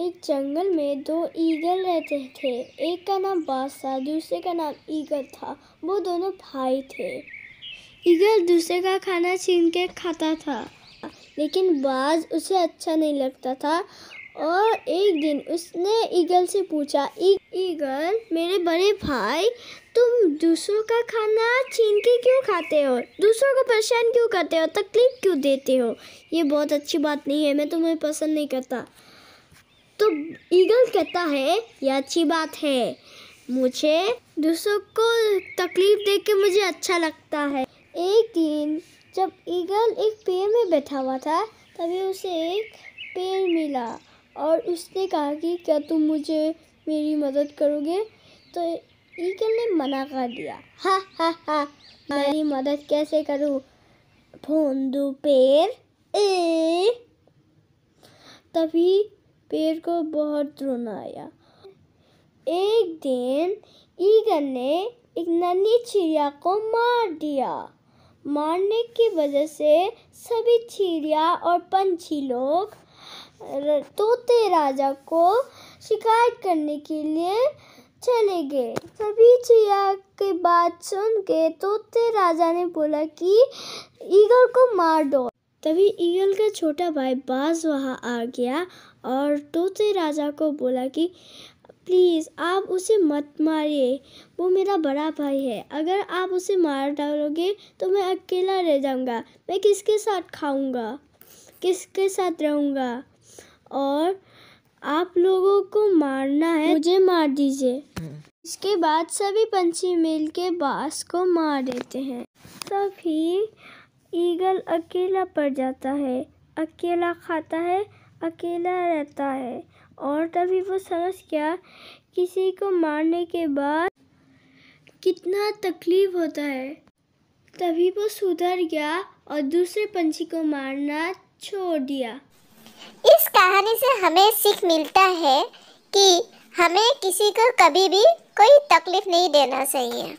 एक जंगल में दो ईगल रहते थे एक का नाम बादशाह दूसरे का नाम ईगल था वो दोनों भाई थे ईगल दूसरे का खाना छीन के खाता था लेकिन बाज उसे अच्छा नहीं लगता था और एक दिन उसने ईगल से पूछा ईगल मेरे बड़े भाई तुम दूसरों का खाना छीन के क्यों खाते हो दूसरों को परेशान क्यों करते हो तकलीफ क्यों देते हो ये बहुत अच्छी बात नहीं है मैं तुम्हें पसंद नहीं करता ईगल कहता है यह अच्छी बात है मुझे दूसरों को तकलीफ दे के मुझे अच्छा लगता है एक दिन जब ईगल एक पेड़ में बैठा हुआ था तभी उसे एक पेड़ मिला और उसने कहा कि क्या तुम मुझे मेरी मदद करोगे तो ईगल ने मना कर दिया हा हा हा मेरी मदद कैसे करूँ फोन दो पेड़ ए तभी पेड़ को बहुत रोना आया एक दिन ईगन ने एक नन्ही चिड़िया को मार दिया मारने की वजह से सभी चिड़िया और पंछी लोग तोते राजा को शिकायत करने के लिए चले गए सभी चिड़िया की बात सुन के तोते राजा ने बोला कि ईगल को मार दो तभी ईगल का छोटा भाई बाज वहाँ आ गया और तोते राजा को बोला कि प्लीज़ आप उसे मत मारिए वो मेरा बड़ा भाई है अगर आप उसे मार डालोगे तो मैं अकेला रह जाऊँगा मैं किसके साथ खाऊँगा किसके साथ रहूँगा और आप लोगों को मारना है मुझे मार दीजिए इसके बाद सभी पंछी मिल के बास को मार देते हैं तभी ईगल अकेला पड़ जाता है अकेला खाता है अकेला रहता है और तभी वो समझ गया किसी को मारने के बाद कितना तकलीफ होता है तभी वो सुधर गया और दूसरे पंछी को मारना छोड़ दिया इस कहानी से हमें सीख मिलता है कि हमें किसी को कभी भी कोई तकलीफ नहीं देना चाहिए